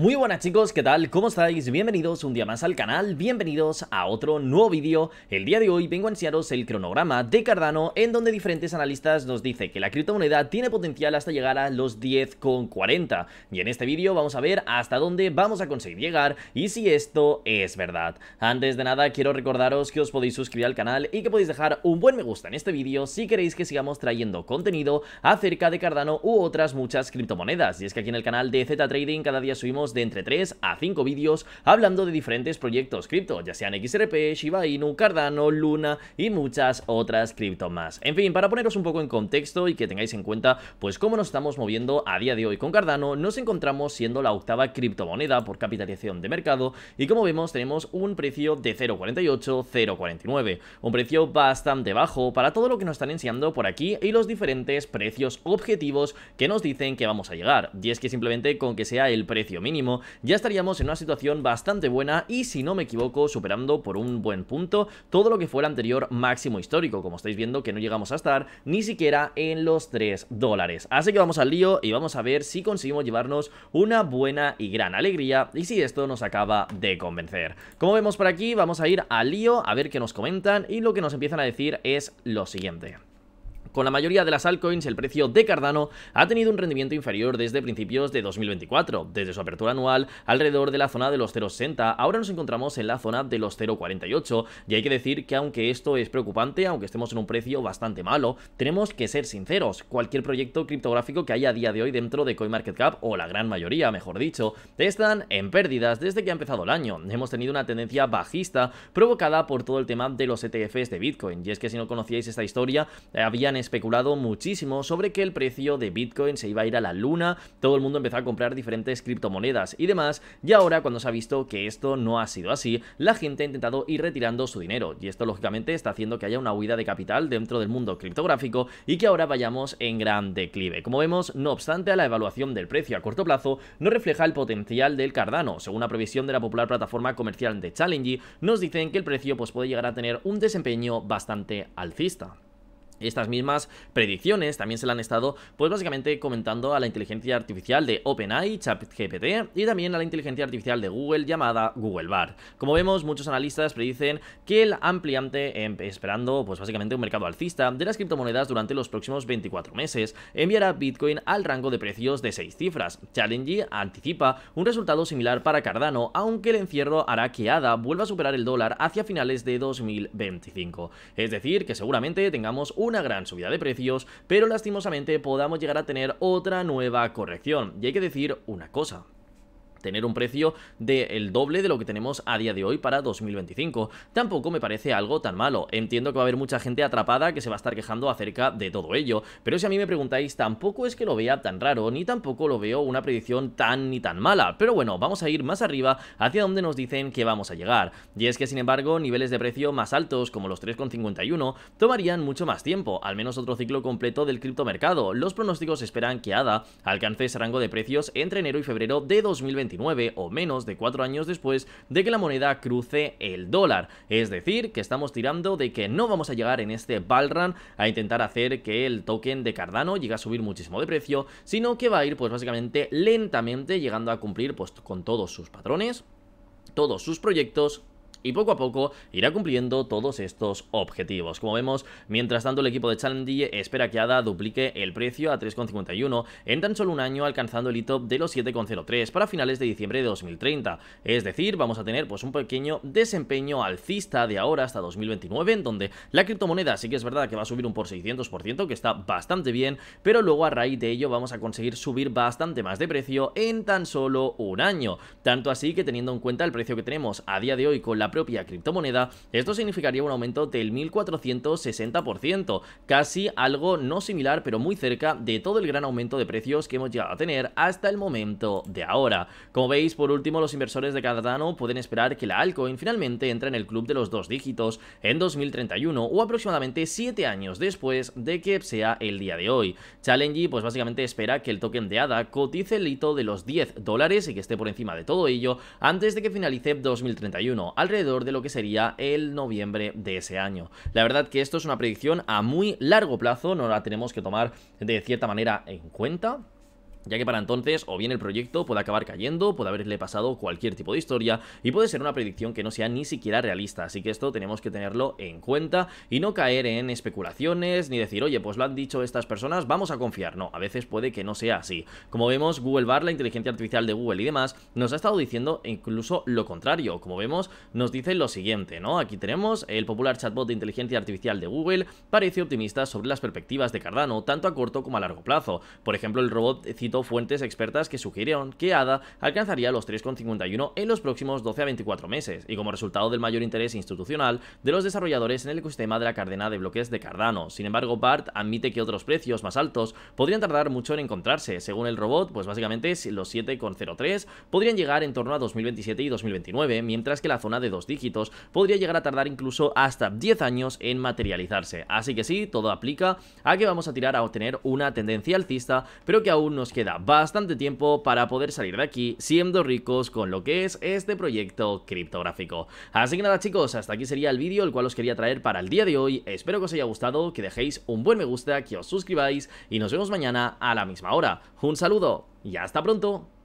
Muy buenas chicos, ¿qué tal? ¿Cómo estáis? Bienvenidos un día más al canal, bienvenidos a otro nuevo vídeo. El día de hoy vengo a enseñaros el cronograma de Cardano en donde diferentes analistas nos dice que la criptomoneda tiene potencial hasta llegar a los 10,40 y en este vídeo vamos a ver hasta dónde vamos a conseguir llegar y si esto es verdad. Antes de nada quiero recordaros que os podéis suscribir al canal y que podéis dejar un buen me gusta en este vídeo si queréis que sigamos trayendo contenido acerca de Cardano u otras muchas criptomonedas y es que aquí en el canal de Z Trading cada día subimos de entre 3 a 5 vídeos hablando de diferentes proyectos cripto, ya sean XRP, Shiba Inu, Cardano, Luna y muchas otras cripto más. En fin, para poneros un poco en contexto y que tengáis en cuenta pues cómo nos estamos moviendo a día de hoy con Cardano, nos encontramos siendo la octava criptomoneda por capitalización de mercado y como vemos tenemos un precio de 0.48, 0.49, un precio bastante bajo para todo lo que nos están enseñando por aquí y los diferentes precios objetivos que nos dicen que vamos a llegar, y es que simplemente con que sea el precio mínimo ya estaríamos en una situación bastante buena y si no me equivoco superando por un buen punto todo lo que fue el anterior máximo histórico, como estáis viendo que no llegamos a estar ni siquiera en los 3 dólares. Así que vamos al lío y vamos a ver si conseguimos llevarnos una buena y gran alegría y si esto nos acaba de convencer. Como vemos por aquí, vamos a ir al lío a ver qué nos comentan y lo que nos empiezan a decir es lo siguiente. Con la mayoría de las altcoins, el precio de Cardano ha tenido un rendimiento inferior desde principios de 2024. Desde su apertura anual, alrededor de la zona de los 0,60, ahora nos encontramos en la zona de los 0,48. Y hay que decir que aunque esto es preocupante, aunque estemos en un precio bastante malo, tenemos que ser sinceros. Cualquier proyecto criptográfico que haya a día de hoy dentro de CoinMarketCap, o la gran mayoría, mejor dicho, están en pérdidas desde que ha empezado el año. Hemos tenido una tendencia bajista provocada por todo el tema de los ETFs de Bitcoin. Y es que si no conocíais esta historia, eh, habían especulado muchísimo sobre que el precio de Bitcoin se iba a ir a la luna, todo el mundo empezó a comprar diferentes criptomonedas y demás, y ahora cuando se ha visto que esto no ha sido así, la gente ha intentado ir retirando su dinero, y esto lógicamente está haciendo que haya una huida de capital dentro del mundo criptográfico y que ahora vayamos en gran declive. Como vemos, no obstante, a la evaluación del precio a corto plazo no refleja el potencial del Cardano. Según una previsión de la popular plataforma comercial de Challengy, nos dicen que el precio pues, puede llegar a tener un desempeño bastante alcista. Estas mismas predicciones también se le han estado, pues básicamente comentando a la inteligencia artificial de OpenAI, ChatGPT, y también a la inteligencia artificial de Google llamada Google Bar. Como vemos, muchos analistas predicen que el ampliante, em, esperando pues básicamente un mercado alcista de las criptomonedas durante los próximos 24 meses, enviará Bitcoin al rango de precios de 6 cifras. Challenge anticipa un resultado similar para Cardano, aunque el encierro hará que ADA vuelva a superar el dólar hacia finales de 2025. Es decir, que seguramente tengamos un una gran subida de precios, pero lastimosamente podamos llegar a tener otra nueva corrección. Y hay que decir una cosa, tener un precio del doble de lo que tenemos a día de hoy para 2025. Tampoco me parece algo tan malo. Entiendo que va a haber mucha gente atrapada que se va a estar quejando acerca de todo ello, pero si a mí me preguntáis, tampoco es que lo vea tan raro, ni tampoco lo veo una predicción tan ni tan mala. Pero bueno, vamos a ir más arriba hacia donde nos dicen que vamos a llegar. Y es que sin embargo, niveles de precio más altos como los 3,51 tomarían mucho más tiempo, al menos otro ciclo completo del criptomercado. Los pronósticos esperan que ADA alcance ese rango de precios entre enero y febrero de 2025 o menos de 4 años después de que la moneda cruce el dólar. Es decir, que estamos tirando de que no vamos a llegar en este Balran a intentar hacer que el token de Cardano llegue a subir muchísimo de precio, sino que va a ir pues básicamente lentamente llegando a cumplir pues con todos sus patrones, todos sus proyectos y poco a poco irá cumpliendo todos estos objetivos. Como vemos, mientras tanto el equipo de Challenge espera que ADA duplique el precio a 3,51 en tan solo un año alcanzando el hito de los 7,03 para finales de diciembre de 2030. Es decir, vamos a tener pues un pequeño desempeño alcista de ahora hasta 2029 en donde la criptomoneda sí que es verdad que va a subir un por 600%, que está bastante bien, pero luego a raíz de ello vamos a conseguir subir bastante más de precio en tan solo un año. Tanto así que teniendo en cuenta el precio que tenemos a día de hoy con la propia criptomoneda, esto significaría un aumento del 1460%, casi algo no similar pero muy cerca de todo el gran aumento de precios que hemos llegado a tener hasta el momento de ahora. Como veis, por último, los inversores de Cardano pueden esperar que la altcoin finalmente entre en el club de los dos dígitos en 2031 o aproximadamente 7 años después de que sea el día de hoy. Challenge pues básicamente espera que el token de ADA cotice el hito de los 10 dólares y que esté por encima de todo ello antes de que finalice 2031, alrededor de lo que sería el noviembre de ese año. La verdad que esto es una predicción a muy largo plazo, no la tenemos que tomar de cierta manera en cuenta, ya que para entonces o bien el proyecto puede acabar cayendo, puede haberle pasado cualquier tipo de historia y puede ser una predicción que no sea ni siquiera realista, así que esto tenemos que tenerlo en cuenta y no caer en especulaciones ni decir, oye, pues lo han dicho estas personas, vamos a confiar, no, a veces puede que no sea así. Como vemos, Google Bar, la inteligencia artificial de Google y demás, nos ha estado diciendo incluso lo contrario, como vemos, nos dice lo siguiente, ¿no? Aquí tenemos el popular chatbot de inteligencia artificial de Google, parece optimista sobre las perspectivas de Cardano, tanto a corto como a largo plazo. Por ejemplo, el robot fuentes expertas que sugirieron que ADA alcanzaría los 3,51 en los próximos 12 a 24 meses y como resultado del mayor interés institucional de los desarrolladores en el ecosistema de la cadena de bloques de Cardano. Sin embargo, Bart admite que otros precios más altos podrían tardar mucho en encontrarse. Según el robot, pues básicamente los 7,03 podrían llegar en torno a 2027 y 2029, mientras que la zona de dos dígitos podría llegar a tardar incluso hasta 10 años en materializarse. Así que sí, todo aplica a que vamos a tirar a obtener una tendencia alcista, pero que aún nos queda queda bastante tiempo para poder salir de aquí siendo ricos con lo que es este proyecto criptográfico. Así que nada chicos, hasta aquí sería el vídeo el cual os quería traer para el día de hoy. Espero que os haya gustado, que dejéis un buen me gusta, que os suscribáis y nos vemos mañana a la misma hora. Un saludo y hasta pronto.